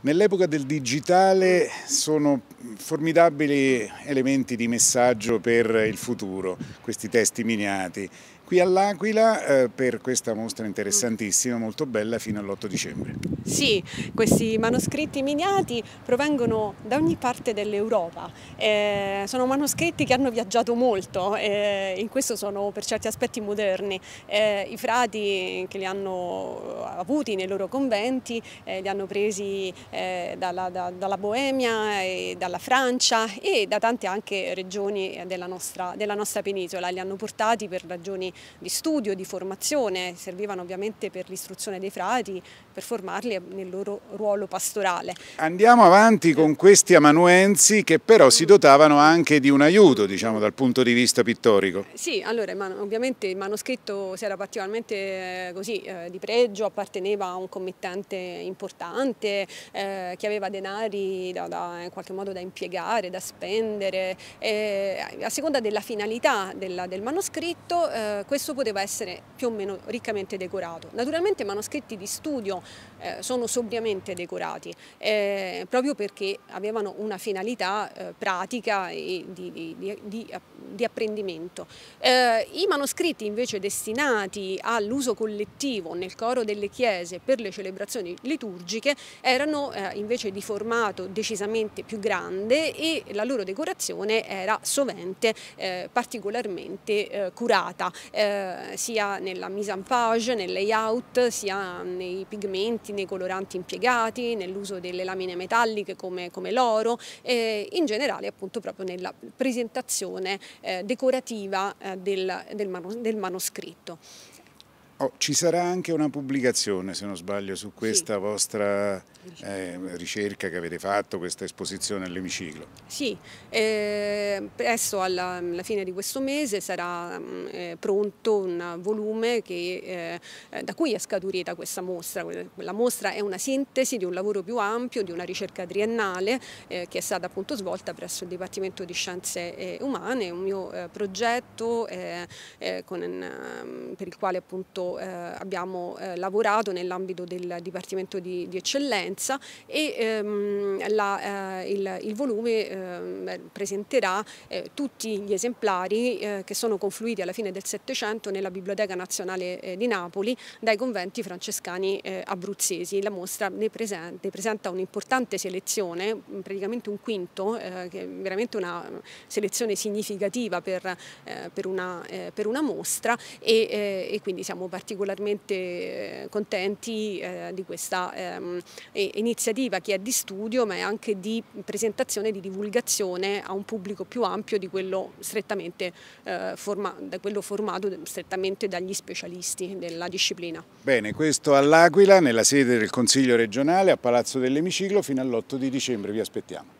Nell'epoca del digitale sono formidabili elementi di messaggio per il futuro, questi testi miniati qui all'Aquila eh, per questa mostra interessantissima, molto bella, fino all'8 dicembre. Sì, questi manoscritti miniati provengono da ogni parte dell'Europa, eh, sono manoscritti che hanno viaggiato molto, eh, in questo sono per certi aspetti moderni, eh, i frati che li hanno avuti nei loro conventi eh, li hanno presi eh, dalla, da, dalla, Boemia, e dalla Francia e da tante anche regioni della nostra, della nostra penisola, li hanno portati per ragioni di studio, di formazione, servivano ovviamente per l'istruzione dei frati, per formarli nel loro ruolo pastorale. Andiamo avanti con questi amanuensi che però si dotavano anche di un aiuto diciamo, dal punto di vista pittorico. Sì, allora ovviamente il manoscritto si era particolarmente eh, così, eh, di pregio, apparteneva a un committente importante eh, che aveva denari da, da, in qualche modo da impiegare, da spendere. Eh, a seconda della finalità della, del manoscritto eh, questo poteva essere più o meno riccamente decorato. Naturalmente i manoscritti di studio eh, sono sobriamente decorati, eh, proprio perché avevano una finalità eh, pratica e di, di, di, di eh, apprendimento. Eh, I manoscritti invece destinati all'uso collettivo nel coro delle chiese per le celebrazioni liturgiche erano eh, invece di formato decisamente più grande e la loro decorazione era sovente particolarmente curata eh, sia nella mise en page, nel layout, sia nei pigmenti, nei coloranti impiegati, nell'uso delle lamine metalliche come, come l'oro e in generale appunto proprio nella presentazione eh, decorativa eh, del, del, man del manoscritto. Oh, ci sarà anche una pubblicazione, se non sbaglio, su questa sì. vostra eh, ricerca che avete fatto, questa esposizione all'emiciclo. Sì, eh, presto alla, alla, fine di questo mese sarà mm, eh, pronto un volume che, eh, eh, da cui è scaturita questa mostra. La mostra è una sintesi di un lavoro più ampio, di una ricerca triennale eh, che è stata appunto svolta presso il Dipartimento di Scienze Umane, un mio progetto con, mm, per il quale appunto eh, abbiamo eh, lavorato nell'ambito del Dipartimento di, di Eccellenza e ehm, la, eh, il, il, volume ehm, presenterà eh, tutti gli esemplari eh, che sono confluiti alla fine del Settecento nella Biblioteca Nazionale eh, di Napoli dai conventi francescani abruzzesi. La mostra ne, presenta, ne presenta un'importante selezione, praticamente un quinto, che è veramente una selezione significativa per, per, una, per una, mostra e, e quindi siamo partiti particolarmente eh, contenti eh, di questa ehm, iniziativa che è di studio ma è anche di presentazione, di divulgazione a un pubblico più ampio di quello, eh, forma, quello formato strettamente dagli specialisti della disciplina. Bene, questo all'Aquila nella sede del Consiglio regionale a Palazzo dell'Emiciclo fino all'8 di dicembre, vi aspettiamo.